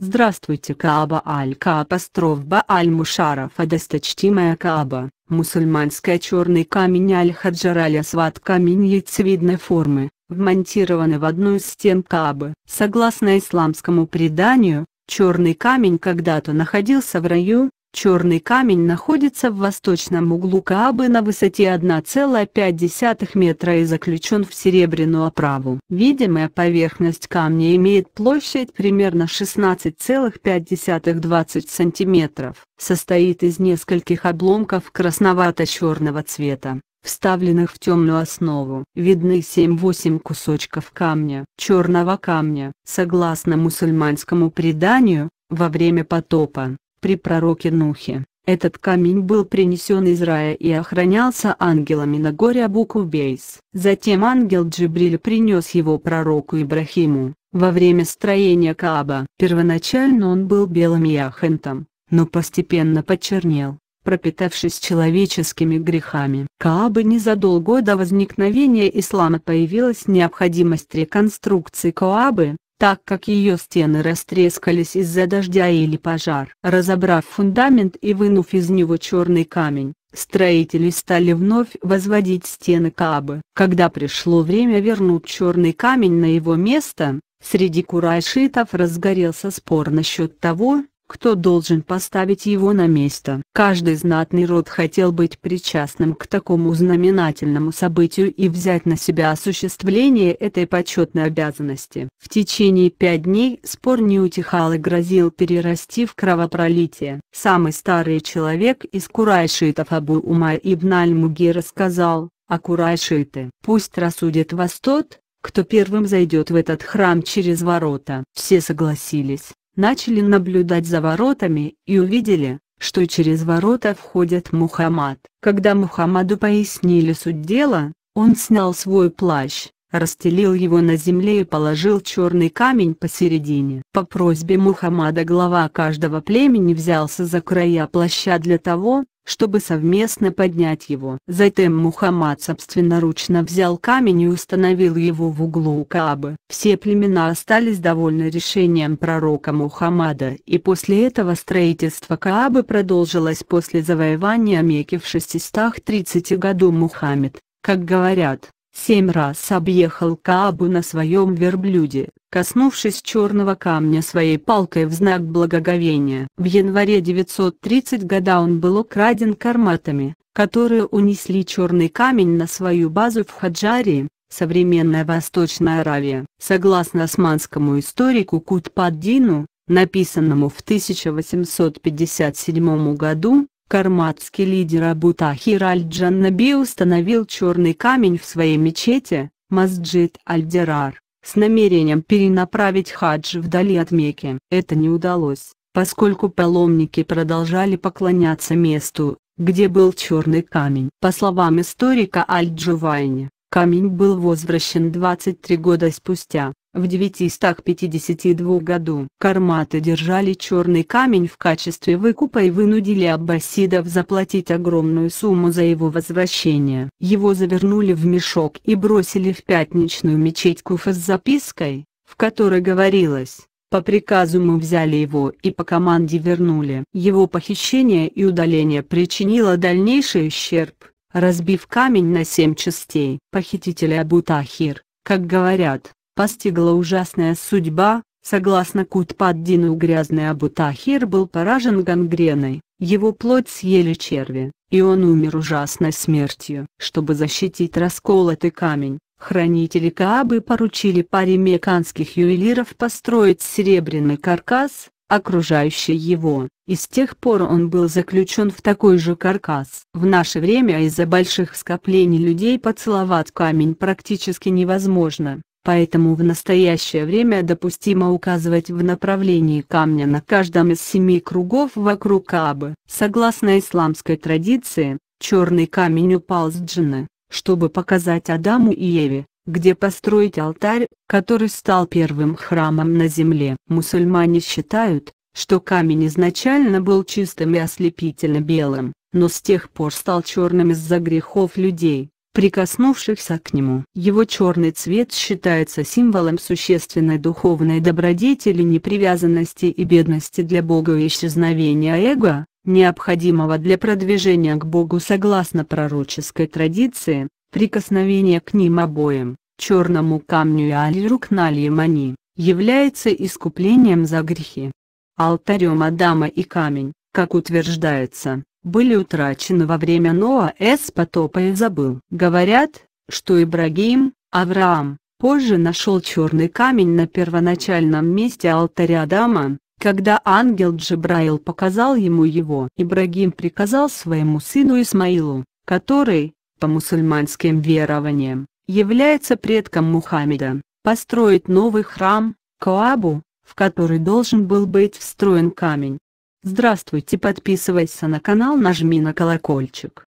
Здравствуйте Кааба Аль-Каапостроф Бааль-Мушарафа Досточтимая Кааба, мусульманская черный камень Аль-Хаджар Аль-Асват камень яйцевидной формы, вмонтированы в одну из стен Каабы. Согласно исламскому преданию, черный камень когда-то находился в раю, Черный камень находится в восточном углу Каабы на высоте 1,5 метра и заключен в серебряную оправу. Видимая поверхность камня имеет площадь примерно 16,5-20 см, состоит из нескольких обломков красновато-черного цвета вставленных в темную основу. Видны 7-8 кусочков камня, черного камня. Согласно мусульманскому преданию, во время потопа, при пророке Нухе. Этот камень был принесен из рая и охранялся ангелами на горе Абу Абукубейс. Затем ангел Джибриль принес его пророку Ибрахиму, во время строения Кааба. Первоначально он был белым яхентом, но постепенно почернел, пропитавшись человеческими грехами. Каабы незадолго до возникновения ислама появилась необходимость реконструкции Каабы, так как ее стены растрескались из-за дождя или пожар. Разобрав фундамент и вынув из него черный камень, строители стали вновь возводить стены Каабы. Когда пришло время вернуть черный камень на его место, среди курайшитов разгорелся спор насчет того, кто должен поставить его на место. Каждый знатный род хотел быть причастным к такому знаменательному событию и взять на себя осуществление этой почетной обязанности. В течение пять дней спор не утихал и грозил перерасти в кровопролитие. Самый старый человек из курайшитов Абу Умай Ибн аль Муги рассказал: а курайшиты пусть рассудит вас тот, кто первым зайдет в этот храм через ворота. Все согласились, начали наблюдать за воротами и увидели, что через ворота входит Мухаммад. Когда Мухаммаду пояснили суть дела, он снял свой плащ, расстелил его на земле и положил черный камень посередине. По просьбе Мухаммада глава каждого племени взялся за края плаща для того, чтобы совместно поднять его. Затем Мухаммад собственноручно взял камень и установил его в углу Каабы. Все племена остались довольны решением пророка Мухаммада и после этого строительство Каабы продолжилось после завоевания Мекки в 630 году Мухаммед, как говорят, Семь раз объехал Каабу на своем верблюде, коснувшись черного камня своей палкой в знак благоговения. В январе 930 года он был украден карматами, которые унесли черный камень на свою базу в Хаджарии, современная Восточная Аравия. Согласно османскому историку Кутпаддину, написанному в 1857 году, Карматский лидер Абу-Тахир аль-Джаннаби установил черный камень в своей мечети, Масджид аль-Дирар, с намерением перенаправить хадж вдали от Мекки. Это не удалось, поскольку паломники продолжали поклоняться месту, где был черный камень. По словам историка Аль-Джувайни, камень был возвращен 23 года спустя. В 952 году карматы держали черный камень в качестве выкупа и вынудили аббасидов заплатить огромную сумму за его возвращение. Его завернули в мешок и бросили в пятничную мечеть Куфа с запиской, в которой говорилось по приказу мы взяли его и по команде вернули. Его похищение и удаление причинило дальнейший ущерб, разбив камень на семь частей. Похитители Абу Тахир, как говорят, постигла ужасная судьба, согласно Кутпаддину грязный Абутахир был поражен гангреной, его плоть съели черви, и он умер ужасной смертью. Чтобы защитить расколотый камень, хранители Каабы поручили паре меканских ювелиров построить серебряный каркас, окружающий его, и с тех пор он был заключен в такой же каркас. В наше время из-за больших скоплений людей поцеловать камень практически невозможно, поэтому в настоящее время допустимо указывать в направлении камня на каждом из семи кругов вокруг Каабы. Согласно исламской традиции, черный камень упал с Джины, чтобы показать Адаму и Еве, где построить алтарь, который стал первым храмом на земле. Мусульмане считают, что камень изначально был чистым и ослепительно белым, но с тех пор стал черным из-за грехов людей прикоснувшихся к нему. Его черный цвет считается символом существенной духовной добродетели непривязанности и бедности для Бога и исчезновения эго, необходимого для продвижения к Богу согласно пророческой традиции, прикосновение к ним обоим, черному камню и алиру рукнали мани, является искуплением за грехи. Алтарем Адама и камень, как утверждается, были утрачены во время Ноа С. потопа и забыл. Говорят, что Ибрагим, Авраам, позже нашел черный камень на первоначальном месте алтаря Адама, когда ангел Джибраил показал ему его. Ибрагим приказал своему сыну Исмаилу, который, по мусульманским верованиям, является предком Мухаммеда, построить новый храм, Коабу, в который должен был быть встроен камень. Здравствуйте, подписывайся на канал, нажми на колокольчик.